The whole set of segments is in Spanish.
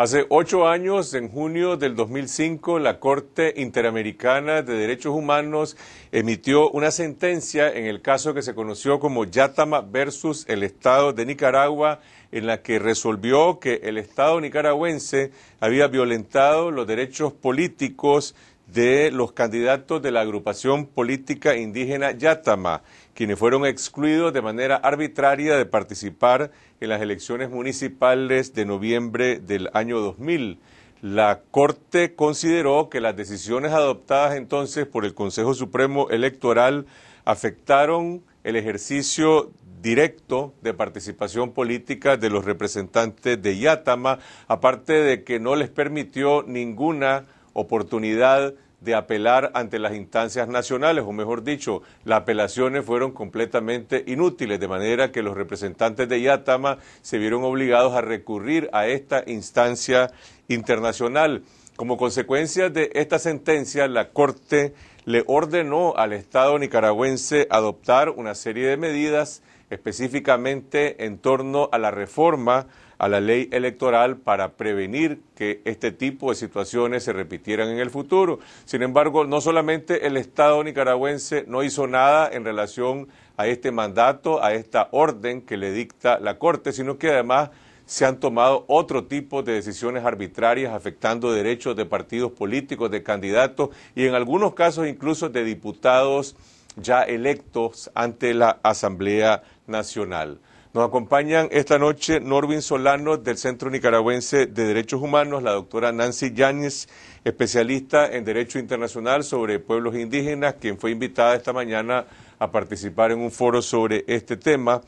Hace ocho años, en junio del 2005, la Corte Interamericana de Derechos Humanos emitió una sentencia en el caso que se conoció como Yatama versus el Estado de Nicaragua, en la que resolvió que el Estado nicaragüense había violentado los derechos políticos, de los candidatos de la agrupación política indígena Yatama, quienes fueron excluidos de manera arbitraria de participar en las elecciones municipales de noviembre del año 2000. La Corte consideró que las decisiones adoptadas entonces por el Consejo Supremo Electoral afectaron el ejercicio directo de participación política de los representantes de Yatama, aparte de que no les permitió ninguna oportunidad de apelar ante las instancias nacionales, o mejor dicho, las apelaciones fueron completamente inútiles, de manera que los representantes de Yatama se vieron obligados a recurrir a esta instancia internacional. Como consecuencia de esta sentencia, la Corte le ordenó al Estado nicaragüense adoptar una serie de medidas específicamente en torno a la reforma a la ley electoral para prevenir que este tipo de situaciones se repitieran en el futuro. Sin embargo, no solamente el Estado nicaragüense no hizo nada en relación a este mandato, a esta orden que le dicta la Corte, sino que además se han tomado otro tipo de decisiones arbitrarias afectando derechos de partidos políticos, de candidatos y en algunos casos incluso de diputados ya electos ante la Asamblea Nacional. Nos acompañan esta noche Norvin Solano del Centro Nicaragüense de Derechos Humanos, la doctora Nancy Yáñez, especialista en Derecho Internacional sobre Pueblos Indígenas, quien fue invitada esta mañana a participar en un foro sobre este tema,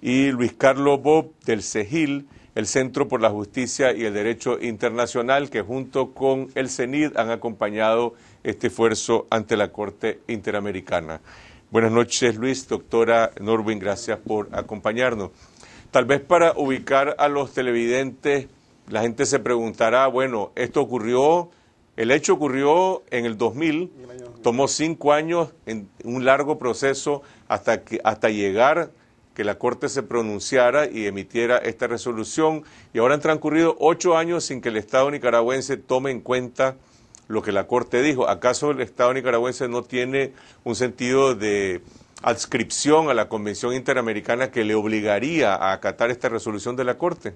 y Luis Carlos Bob del CEGIL, el Centro por la Justicia y el Derecho Internacional, que junto con el CENID han acompañado este esfuerzo ante la Corte Interamericana. Buenas noches, Luis. Doctora Norwin, gracias por acompañarnos. Tal vez para ubicar a los televidentes, la gente se preguntará, bueno, esto ocurrió, el hecho ocurrió en el 2000, tomó cinco años en un largo proceso hasta, que, hasta llegar que la Corte se pronunciara y emitiera esta resolución. Y ahora han transcurrido ocho años sin que el Estado nicaragüense tome en cuenta lo que la Corte dijo. ¿Acaso el Estado nicaragüense no tiene un sentido de adscripción a la Convención Interamericana que le obligaría a acatar esta resolución de la Corte?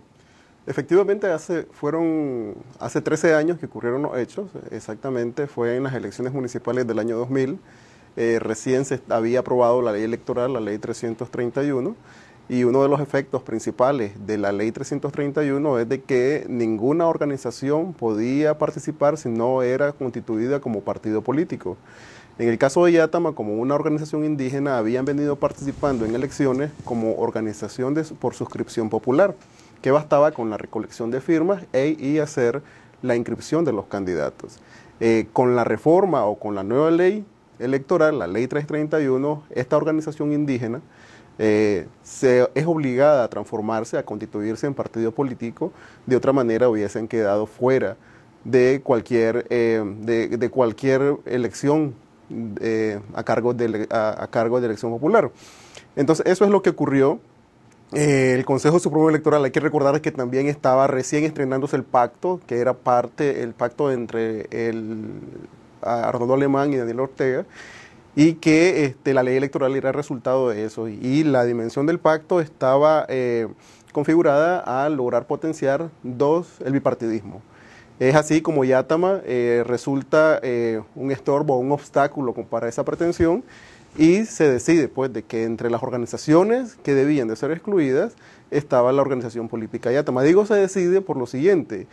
Efectivamente, hace, fueron, hace 13 años que ocurrieron los hechos, exactamente fue en las elecciones municipales del año 2000, eh, recién se había aprobado la ley electoral, la ley 331, y uno de los efectos principales de la ley 331 es de que ninguna organización podía participar si no era constituida como partido político. En el caso de Yatama, como una organización indígena, habían venido participando en elecciones como organización por suscripción popular, que bastaba con la recolección de firmas e, y hacer la inscripción de los candidatos. Eh, con la reforma o con la nueva ley electoral, la ley 331, esta organización indígena eh, se, es obligada a transformarse, a constituirse en partido político, de otra manera hubiesen quedado fuera de cualquier, eh, de, cualquier elección eh, a, cargo de, a, cargo de elección popular. Entonces, eso es lo que ocurrió. el Consejo Supremo Electoral, hay que recordar que también estaba recién estrenándose el pacto, que era parte, el pacto entre el, Arnoldo Alemán y Daniel Ortega, y que este, la ley electoral era resultado de eso. Y la dimensión del pacto estaba eh, configurada a lograr potenciar, dos, el bipartidismo. Es así como Yatama eh, resulta eh, un estorbo, un obstáculo para esa pretensión y se decide pues de que entre las organizaciones que debían de ser excluidas estaba la organización política Yatama. Digo se decide por lo siguiente,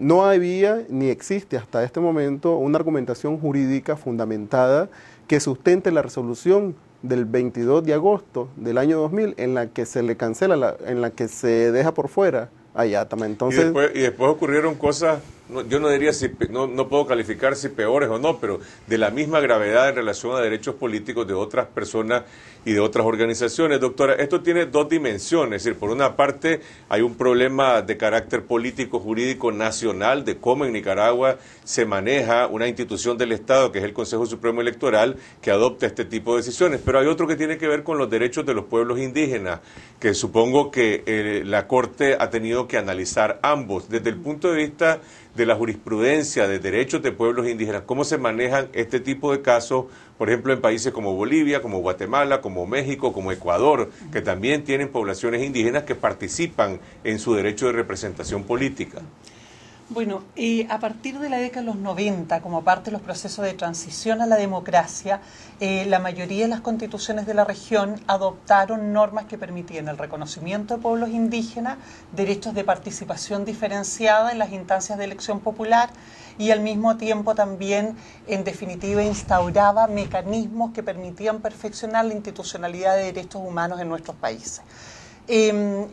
no había ni existe hasta este momento una argumentación jurídica fundamentada que sustente la resolución del 22 de agosto del año 2000 en la que se le cancela, en la que se deja por fuera a Yatama. Entonces, y después ocurrieron cosas yo no diría si, no, no, puedo calificar si peores o no, pero de la misma gravedad en relación a derechos políticos de otras personas y de otras organizaciones. Doctora, esto tiene dos dimensiones, es decir, por una parte hay un problema de carácter político, jurídico, nacional, de cómo en Nicaragua se maneja una institución del Estado, que es el Consejo Supremo Electoral, que adopta este tipo de decisiones, pero hay otro que tiene que ver con los derechos de los pueblos indígenas, que supongo que eh, la Corte ha tenido que analizar ambos, desde el punto de vista de la jurisprudencia de derechos de pueblos indígenas, cómo se manejan este tipo de casos, por ejemplo, en países como Bolivia, como Guatemala, como México, como Ecuador, que también tienen poblaciones indígenas que participan en su derecho de representación política. Bueno, a partir de la década de los 90, como parte de los procesos de transición a la democracia, eh, la mayoría de las constituciones de la región adoptaron normas que permitían el reconocimiento de pueblos indígenas, derechos de participación diferenciada en las instancias de elección popular y al mismo tiempo también, en definitiva, instauraba mecanismos que permitían perfeccionar la institucionalidad de derechos humanos en nuestros países. Em,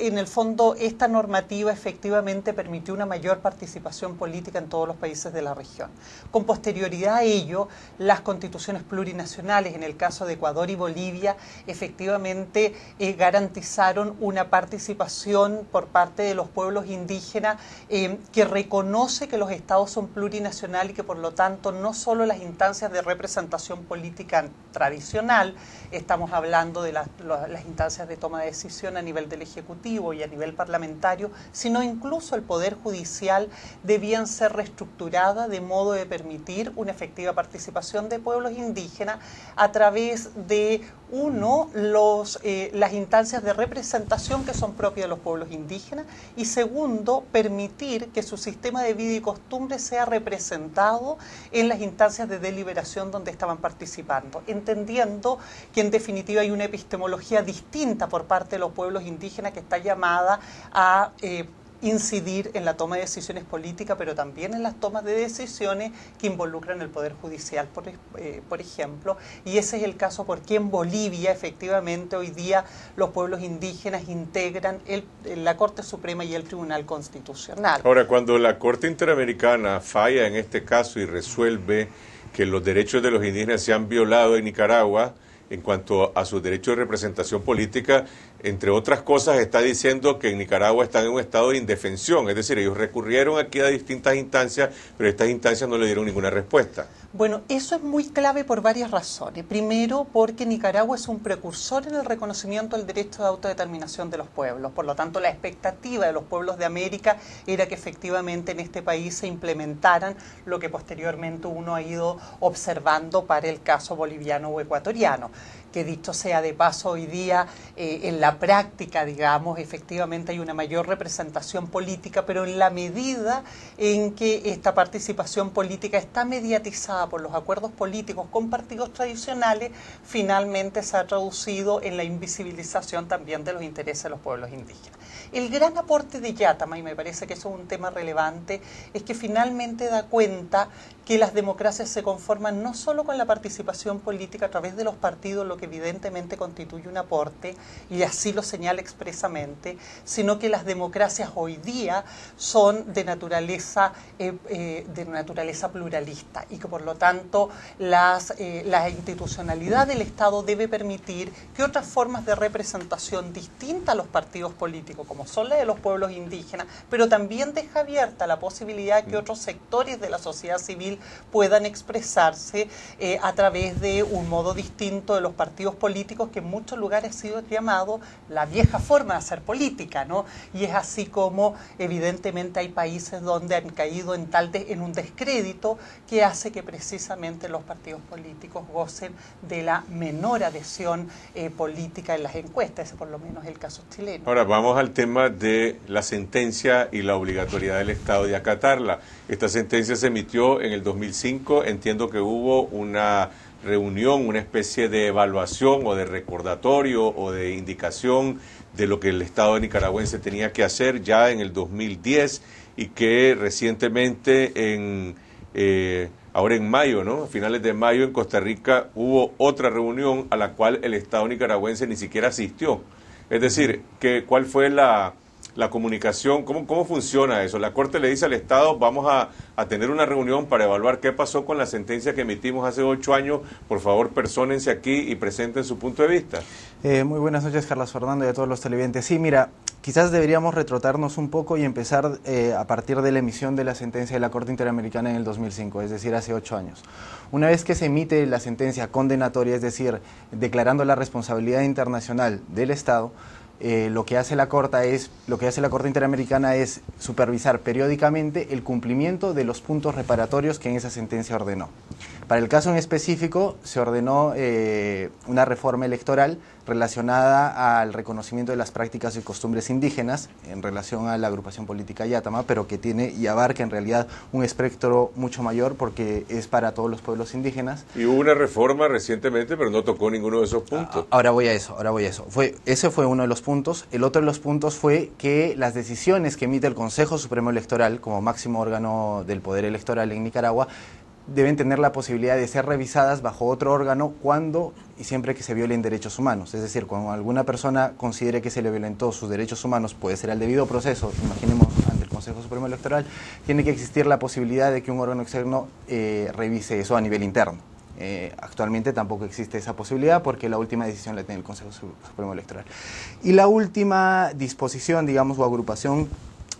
en el fondo, esta normativa efectivamente permitió una mayor participación política en todos los países de la región. Con posterioridad a ello, las constituciones plurinacionales, en el caso de Ecuador y Bolivia, efectivamente eh, garantizaron una participación por parte de los pueblos indígenas em, que reconoce que los estados son plurinacionales y que por lo tanto no solo las instancias de representación política tradicional, estamos hablando de las, las instancias de toma de decisión a nivel del Ejecutivo y a nivel parlamentario, sino incluso el Poder Judicial, debían ser reestructurada de modo de permitir una efectiva participación de pueblos indígenas a través de uno, los, eh, las instancias de representación que son propias de los pueblos indígenas y segundo, permitir que su sistema de vida y costumbre sea representado en las instancias de deliberación donde estaban participando, entendiendo que en definitiva hay una epistemología distinta por parte de los pueblos indígenas que está llamada a... Eh, incidir en la toma de decisiones políticas, pero también en las tomas de decisiones que involucran el Poder Judicial, por, eh, ejemplo. Y ese es el caso porque en Bolivia, efectivamente, hoy día los pueblos indígenas integran la Corte Suprema y el Tribunal Constitucional. Ahora, cuando la Corte Interamericana falla en este caso y resuelve que los derechos de los indígenas se han violado en Nicaragua, en cuanto a su derecho de representación política, entre otras cosas, está diciendo que en Nicaragua están en un estado de indefensión, es decir, ellos recurrieron aquí a distintas instancias, pero estas instancias no le dieron ninguna respuesta. Bueno, eso es muy clave por varias razones. Primero, porque Nicaragua es un precursor en el reconocimiento del derecho de autodeterminación de los pueblos, por lo tanto, la expectativa de los pueblos de América era que efectivamente en este país se implementaran lo que posteriormente uno ha ido observando para el caso boliviano o ecuatoriano que dicho sea de paso hoy día, eh, en la práctica, digamos, efectivamente hay una mayor representación política, pero en la medida en que esta participación política está mediatizada por los acuerdos políticos con partidos tradicionales, finalmente se ha traducido en la invisibilización también de los intereses de los pueblos indígenas. El gran aporte de Yatama, y me parece que eso es un tema relevante, es que finalmente da cuenta que las democracias se conforman no solo con la participación política a través de los partidos, lo que evidentemente constituye un aporte, y así lo señala expresamente, sino que las democracias hoy día son de naturaleza, eh, eh, de naturaleza pluralista y que por lo tanto las, eh, la institucionalidad del Estado debe permitir que otras formas de representación distintas a los partidos políticos, como son las de los pueblos indígenas, pero también deja abierta la posibilidad que mm. otros sectores de la sociedad civil puedan expresarse eh, a través de un modo distinto de los partidos políticos que en muchos lugares ha sido llamado la vieja forma de hacer política, ¿no? Y es así como evidentemente hay países donde han caído en tal en un descrédito que hace que precisamente los partidos políticos gocen de la menor adhesión eh, política en las encuestas, ese por lo menos es el caso chileno. Ahora vamos al tema de la sentencia y la obligatoriedad del Estado de acatarla. Esta sentencia se emitió en el 2005 entiendo que hubo una reunión, una especie de evaluación o de recordatorio o de indicación de lo que el Estado nicaragüense tenía que hacer ya en el 2010 y que recientemente en eh, ahora en mayo, ¿no? A finales de mayo en Costa Rica hubo otra reunión a la cual el Estado nicaragüense ni siquiera asistió. Es decir, que cuál fue la la comunicación, ¿cómo, cómo funciona eso? La Corte le dice al Estado, vamos a, tener una reunión para evaluar qué pasó con la sentencia que emitimos hace ocho años, por favor personense aquí y presenten su punto de vista. Eh, muy buenas noches, Carlos Fernando y a todos los televidentes. Sí, mira, quizás deberíamos retrotarnos un poco y empezar eh, a partir de la emisión de la sentencia de la Corte Interamericana en el 2005, es decir, hace ocho años. Una vez que se emite la sentencia condenatoria, es decir, declarando la responsabilidad internacional del Estado, eh, lo que hace la es lo que hace la Corte Interamericana es supervisar periódicamente el cumplimiento de los puntos reparatorios que en esa sentencia ordenó. Para el caso en específico, se ordenó eh, una reforma electoral relacionada al reconocimiento de las prácticas y costumbres indígenas en relación a la agrupación política yátama, pero que tiene y abarca en realidad un espectro mucho mayor porque es para todos los pueblos indígenas. Y hubo una reforma recientemente, pero no tocó ninguno de esos puntos. Ah, ahora voy a eso, ahora voy a eso. ese fue uno de los puntos. El otro de los puntos fue que las decisiones que emite el Consejo Supremo Electoral como máximo órgano del Poder Electoral en Nicaragua deben tener la posibilidad de ser revisadas bajo otro órgano cuando y siempre que se violen derechos humanos. Es decir, cuando alguna persona considere que se le violentó sus derechos humanos, puede ser el debido proceso, imaginemos ante el Consejo Supremo Electoral, tiene que existir la posibilidad de que un órgano externo eh, revise eso a nivel interno. Eh, actualmente tampoco existe esa posibilidad porque la última decisión la tiene el Consejo Supremo Electoral. Y la última disposición, digamos, o agrupación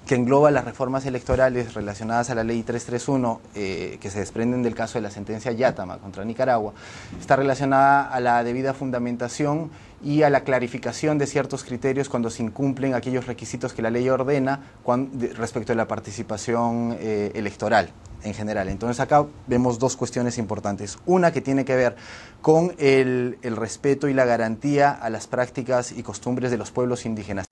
que engloba las reformas electorales relacionadas a la ley 331 eh, que se desprenden del caso de la sentencia Yatama contra Nicaragua, está relacionada a la debida fundamentación y a la clarificación de ciertos criterios cuando se incumplen aquellos requisitos que la ley ordena respecto a la participación eh, electoral en general. Entonces acá vemos dos cuestiones importantes. Una que tiene que ver con el respeto y la garantía a las prácticas y costumbres de los pueblos indígenas.